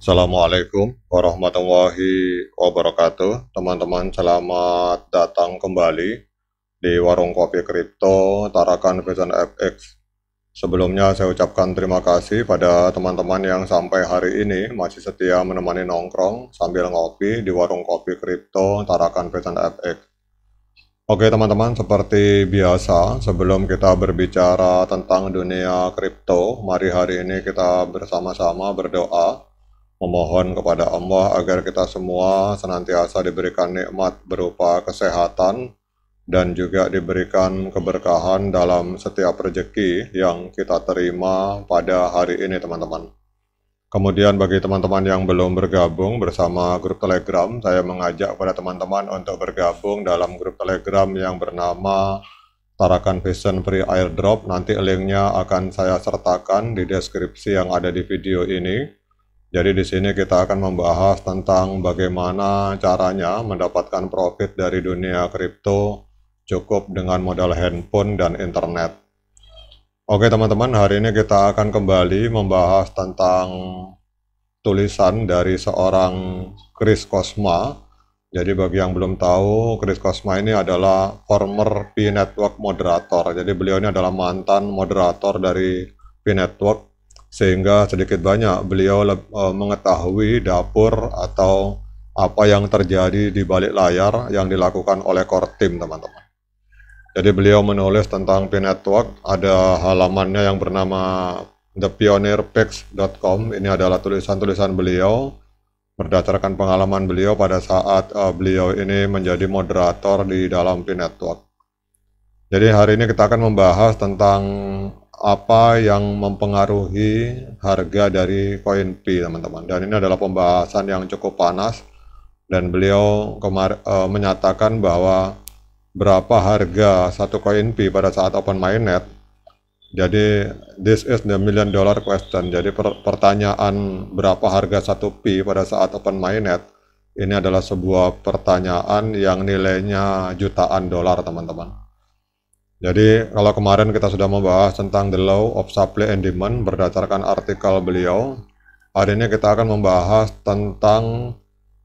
Assalamualaikum warahmatullahi wabarakatuh. Teman-teman, selamat datang kembali di Warung Kopi Kripto Tarakan Vision FX. Sebelumnya saya ucapkan terima kasih pada teman-teman yang sampai hari ini masih setia menemani nongkrong sambil ngopi di Warung Kopi Kripto Tarakan Vision FX. Oke teman-teman, seperti biasa sebelum kita berbicara tentang dunia kripto, mari hari ini kita bersama-sama berdoa memohon kepada Allah agar kita semua senantiasa diberikan nikmat berupa kesehatan dan juga diberikan keberkahan dalam setiap rejeki yang kita terima pada hari ini teman-teman. Kemudian bagi teman-teman yang belum bergabung bersama grup Telegram, saya mengajak kepada teman-teman untuk bergabung dalam grup Telegram yang bernama Tarakan Vision Free Airdrop. Nanti linknya akan saya sertakan di deskripsi yang ada di video ini. Jadi di sini kita akan membahas tentang bagaimana caranya mendapatkan profit dari dunia kripto cukup dengan modal handphone dan internet. Oke teman-teman, hari ini kita akan kembali membahas tentang tulisan dari seorang Chris Cosma. Jadi bagi yang belum tahu, Chris Cosma ini adalah former P Network moderator. Jadi beliau ini adalah mantan moderator dari P Network sehingga sedikit banyak beliau uh, mengetahui dapur atau apa yang terjadi di balik layar yang dilakukan oleh core team teman-teman. Jadi beliau menulis tentang P Network, ada halamannya yang bernama thepioneerpix.com. Ini adalah tulisan-tulisan beliau berdasarkan pengalaman beliau pada saat uh, beliau ini menjadi moderator di dalam P Network. Jadi hari ini kita akan membahas tentang apa yang mempengaruhi harga dari koin P teman-teman dan ini adalah pembahasan yang cukup panas dan beliau kemar e, menyatakan bahwa berapa harga satu koin P pada saat open mainnet jadi this is the million dollar question jadi per pertanyaan berapa harga satu P pada saat open mainnet ini adalah sebuah pertanyaan yang nilainya jutaan dolar teman-teman jadi kalau kemarin kita sudah membahas tentang the law of supply and demand berdasarkan artikel beliau, hari ini kita akan membahas tentang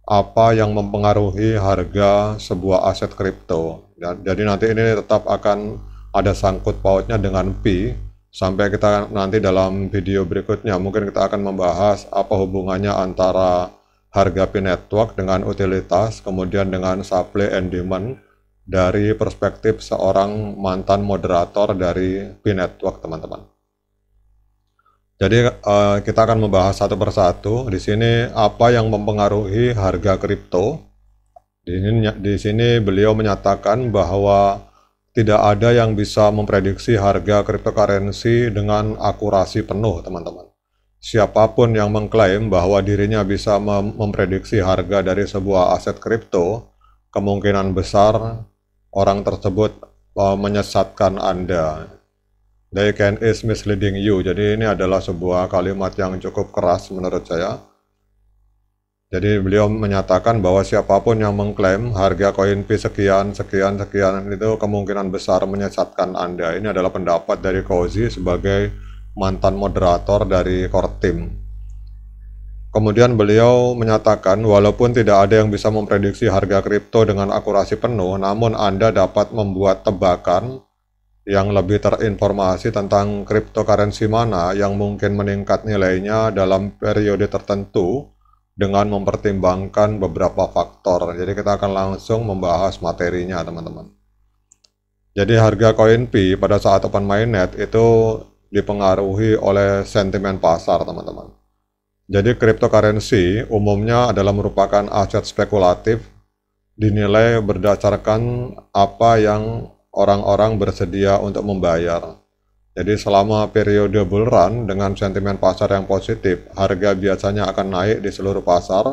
apa yang mempengaruhi harga sebuah aset kripto. Ya, jadi nanti ini tetap akan ada sangkut pautnya dengan P sampai kita nanti dalam video berikutnya mungkin kita akan membahas apa hubungannya antara harga P network dengan utilitas kemudian dengan supply and demand dari perspektif seorang mantan moderator dari P Network teman-teman. Jadi eh, kita akan membahas satu persatu di sini apa yang mempengaruhi harga kripto. Di sini, beliau menyatakan bahwa tidak ada yang bisa memprediksi harga cryptocurrency dengan akurasi penuh, teman-teman. Siapapun yang mengklaim bahwa dirinya bisa memprediksi harga dari sebuah aset kripto, kemungkinan besar orang tersebut uh, menyesatkan Anda. They can is misleading you. Jadi ini adalah sebuah kalimat yang cukup keras menurut saya. Jadi beliau menyatakan bahwa siapapun yang mengklaim harga koin P sekian, sekian, sekian itu kemungkinan besar menyesatkan Anda. Ini adalah pendapat dari Kozi sebagai mantan moderator dari Core Team. Kemudian beliau menyatakan, walaupun tidak ada yang bisa memprediksi harga kripto dengan akurasi penuh, namun Anda dapat membuat tebakan yang lebih terinformasi tentang cryptocurrency mana yang mungkin meningkat nilainya dalam periode tertentu dengan mempertimbangkan beberapa faktor. Jadi kita akan langsung membahas materinya teman-teman. Jadi harga koin P pada saat open mainnet itu dipengaruhi oleh sentimen pasar teman-teman. Jadi cryptocurrency umumnya adalah merupakan aset spekulatif dinilai berdasarkan apa yang orang-orang bersedia untuk membayar. Jadi selama periode bull run dengan sentimen pasar yang positif, harga biasanya akan naik di seluruh pasar.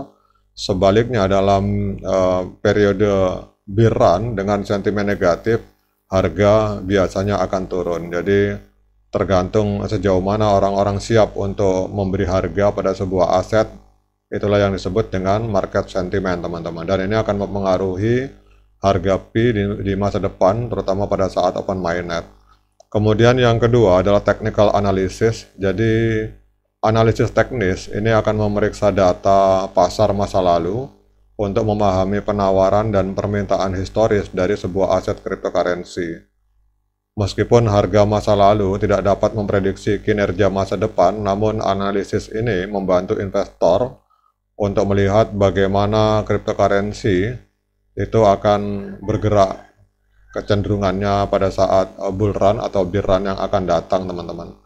Sebaliknya dalam uh, periode bear run dengan sentimen negatif, harga biasanya akan turun. Jadi tergantung sejauh mana orang-orang siap untuk memberi harga pada sebuah aset. Itulah yang disebut dengan market sentiment, teman-teman. Dan ini akan mempengaruhi harga Pi di, di masa depan, terutama pada saat open mainnet. Kemudian yang kedua adalah technical analysis. Jadi analisis teknis ini akan memeriksa data pasar masa lalu untuk memahami penawaran dan permintaan historis dari sebuah aset cryptocurrency. Meskipun harga masa lalu tidak dapat memprediksi kinerja masa depan, namun analisis ini membantu investor untuk melihat bagaimana cryptocurrency itu akan bergerak kecenderungannya pada saat bull run atau bear run yang akan datang teman-teman.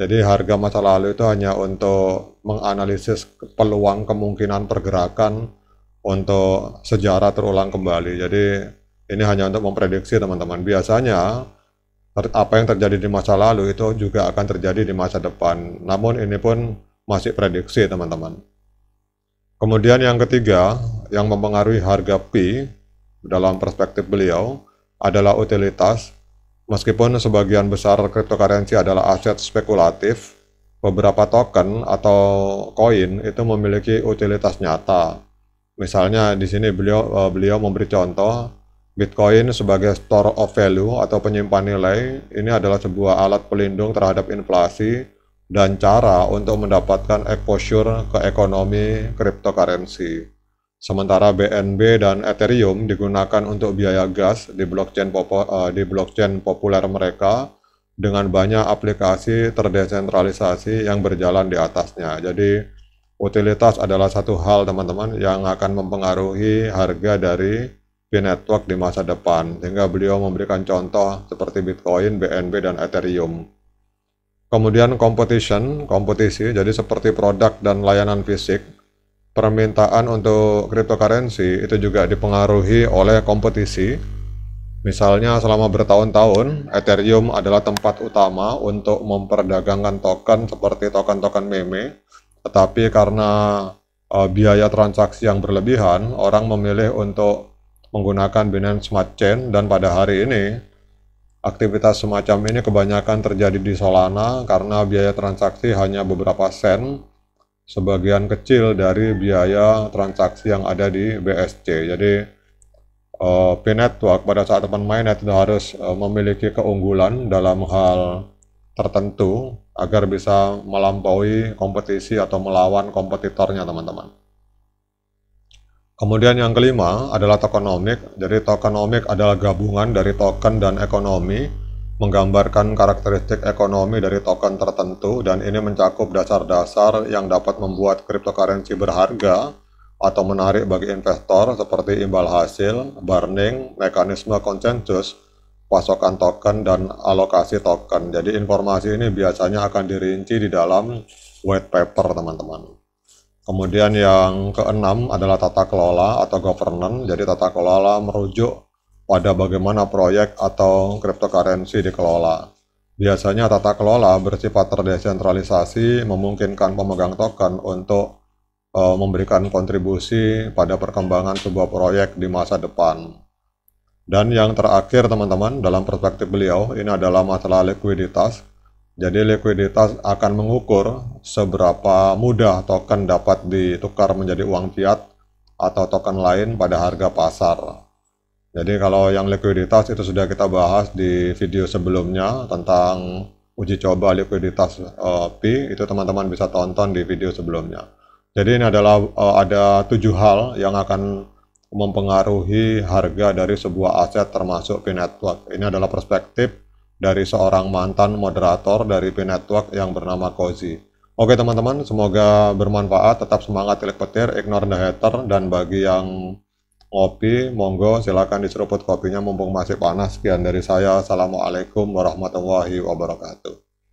Jadi harga masa lalu itu hanya untuk menganalisis peluang kemungkinan pergerakan untuk sejarah terulang kembali. Jadi ini hanya untuk memprediksi teman-teman. Biasanya apa yang terjadi di masa lalu itu juga akan terjadi di masa depan. Namun ini pun masih prediksi teman-teman. Kemudian yang ketiga, yang mempengaruhi harga P dalam perspektif beliau adalah utilitas. Meskipun sebagian besar cryptocurrency adalah aset spekulatif, beberapa token atau koin itu memiliki utilitas nyata. Misalnya di sini beliau eh, beliau memberi contoh Bitcoin sebagai store of value atau penyimpan nilai ini adalah sebuah alat pelindung terhadap inflasi dan cara untuk mendapatkan exposure ke ekonomi cryptocurrency. Sementara BNB dan Ethereum digunakan untuk biaya gas di blockchain popo, uh, di blockchain populer mereka dengan banyak aplikasi terdesentralisasi yang berjalan di atasnya. Jadi utilitas adalah satu hal teman-teman yang akan mempengaruhi harga dari di network di masa depan, sehingga beliau memberikan contoh seperti Bitcoin, BNB, dan Ethereum. Kemudian competition, kompetisi, jadi seperti produk dan layanan fisik, permintaan untuk cryptocurrency itu juga dipengaruhi oleh kompetisi. Misalnya selama bertahun-tahun, Ethereum adalah tempat utama untuk memperdagangkan token seperti token-token meme, tetapi karena eh, biaya transaksi yang berlebihan, orang memilih untuk menggunakan Binance Smart Chain dan pada hari ini aktivitas semacam ini kebanyakan terjadi di Solana karena biaya transaksi hanya beberapa sen sebagian kecil dari biaya transaksi yang ada di BSC. Jadi eh, uh, P-Network pada saat teman main itu harus uh, memiliki keunggulan dalam hal tertentu agar bisa melampaui kompetisi atau melawan kompetitornya teman-teman. Kemudian yang kelima adalah tokenomik. Jadi tokenomik adalah gabungan dari token dan ekonomi, menggambarkan karakteristik ekonomi dari token tertentu dan ini mencakup dasar-dasar yang dapat membuat cryptocurrency berharga atau menarik bagi investor seperti imbal hasil, burning, mekanisme konsensus, pasokan token, dan alokasi token. Jadi informasi ini biasanya akan dirinci di dalam white paper teman-teman. Kemudian yang keenam adalah tata kelola atau governance. Jadi tata kelola merujuk pada bagaimana proyek atau cryptocurrency dikelola. Biasanya tata kelola bersifat terdesentralisasi memungkinkan pemegang token untuk uh, memberikan kontribusi pada perkembangan sebuah proyek di masa depan. Dan yang terakhir teman-teman dalam perspektif beliau ini adalah masalah likuiditas jadi likuiditas akan mengukur seberapa mudah token dapat ditukar menjadi uang fiat atau token lain pada harga pasar. Jadi kalau yang likuiditas itu sudah kita bahas di video sebelumnya tentang uji coba likuiditas uh, P itu teman-teman bisa tonton di video sebelumnya. Jadi ini adalah uh, ada tujuh hal yang akan mempengaruhi harga dari sebuah aset termasuk P network. Ini adalah perspektif dari seorang mantan moderator dari P Network yang bernama Kozi. Oke teman-teman, semoga bermanfaat. Tetap semangat tilik petir, ignore the hater, dan bagi yang ngopi, monggo silakan diseruput kopinya mumpung masih panas. Sekian dari saya. Assalamualaikum warahmatullahi wabarakatuh.